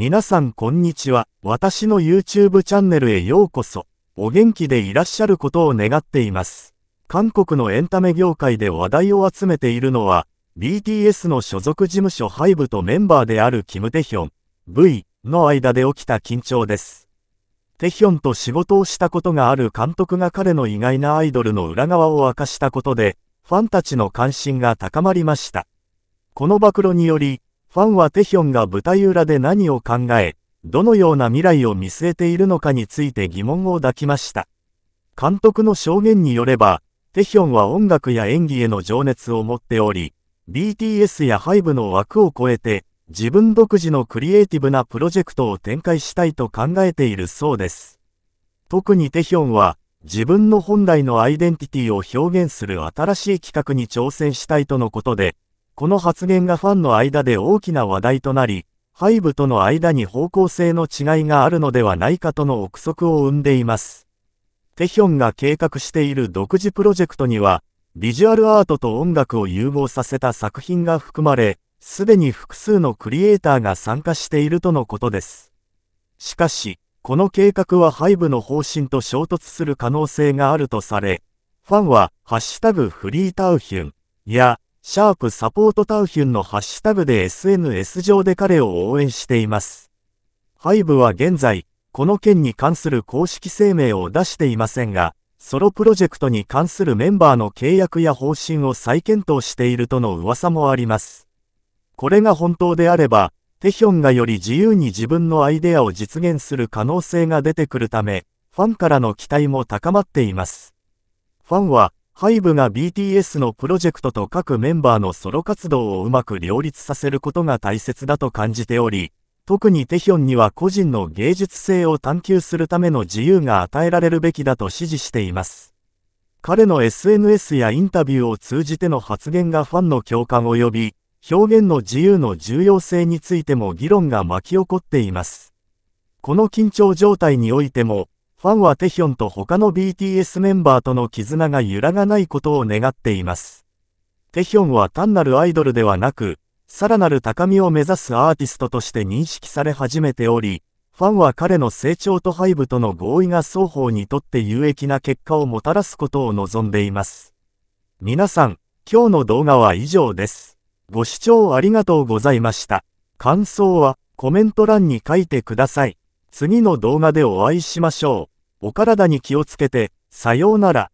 皆さんこんにちは。私の YouTube チャンネルへようこそ。お元気でいらっしゃることを願っています。韓国のエンタメ業界で話題を集めているのは、BTS の所属事務所ハイブとメンバーであるキム・テヒョン、V の間で起きた緊張です。テヒョンと仕事をしたことがある監督が彼の意外なアイドルの裏側を明かしたことで、ファンたちの関心が高まりました。この暴露により、ファンはテヒョンが舞台裏で何を考え、どのような未来を見据えているのかについて疑問を抱きました。監督の証言によれば、テヒョンは音楽や演技への情熱を持っており、BTS やハイブの枠を超えて、自分独自のクリエイティブなプロジェクトを展開したいと考えているそうです。特にテヒョンは、自分の本来のアイデンティティを表現する新しい企画に挑戦したいとのことで、この発言がファンの間で大きな話題となり、ハイブとの間に方向性の違いがあるのではないかとの憶測を生んでいます。テヒョンが計画している独自プロジェクトには、ビジュアルアートと音楽を融合させた作品が含まれ、すでに複数のクリエイターが参加しているとのことです。しかし、この計画はハイブの方針と衝突する可能性があるとされ、ファンは、ハッシュタグフリータウヒュンや、シャープサポートタウヒュンのハッシュタグで SNS 上で彼を応援しています。ハイブは現在、この件に関する公式声明を出していませんが、ソロプロジェクトに関するメンバーの契約や方針を再検討しているとの噂もあります。これが本当であれば、テヒョンがより自由に自分のアイデアを実現する可能性が出てくるため、ファンからの期待も高まっています。ファンは、ハイブが BTS のプロジェクトと各メンバーのソロ活動をうまく両立させることが大切だと感じており、特にテヒョンには個人の芸術性を探求するための自由が与えられるべきだと指示しています。彼の SNS やインタビューを通じての発言がファンの共感を呼び、表現の自由の重要性についても議論が巻き起こっています。この緊張状態においても、ファンはテヒョンと他の BTS メンバーとの絆が揺らがないことを願っています。テヒョンは単なるアイドルではなく、さらなる高みを目指すアーティストとして認識され始めており、ファンは彼の成長と廃部との合意が双方にとって有益な結果をもたらすことを望んでいます。皆さん、今日の動画は以上です。ご視聴ありがとうございました。感想はコメント欄に書いてください。次の動画でお会いしましょう。お体に気をつけて、さようなら。